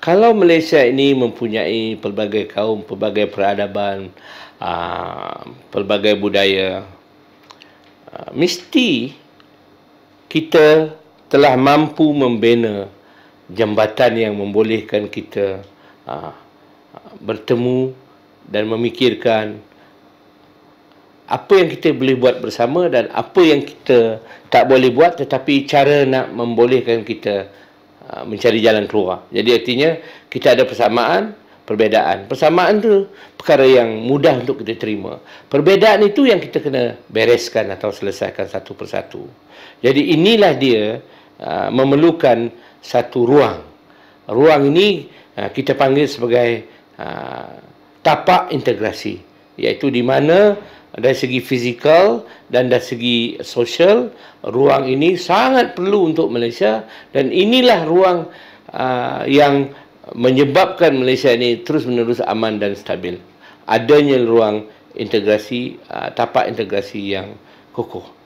kalau Malaysia ini mempunyai pelbagai kaum, pelbagai peradaban, uh, pelbagai budaya, uh, mesti kita telah mampu membina jambatan yang membolehkan kita uh, bertemu dan memikirkan apa yang kita boleh buat bersama dan apa yang kita tak boleh buat tetapi cara nak membolehkan kita Ah, mencari jalan keluar. Jadi artinya kita ada persamaan, perbezaan. Persamaan tu perkara yang mudah untuk kita terima. Perbezaan itu yang kita kena bereskan atau selesaikan satu persatu. Jadi inilah dia aa, ah, memerlukan satu ruang. Ruang ini aa, ah, kita panggil sebagai aa, tapak integrasi iaitu di mana dari segi fizikal dan dari segi sosial ruang ini sangat perlu untuk Malaysia dan inilah ruang uh, yang menyebabkan Malaysia ini terus menerus aman dan stabil adanya ruang integrasi uh, tapak integrasi yang kokoh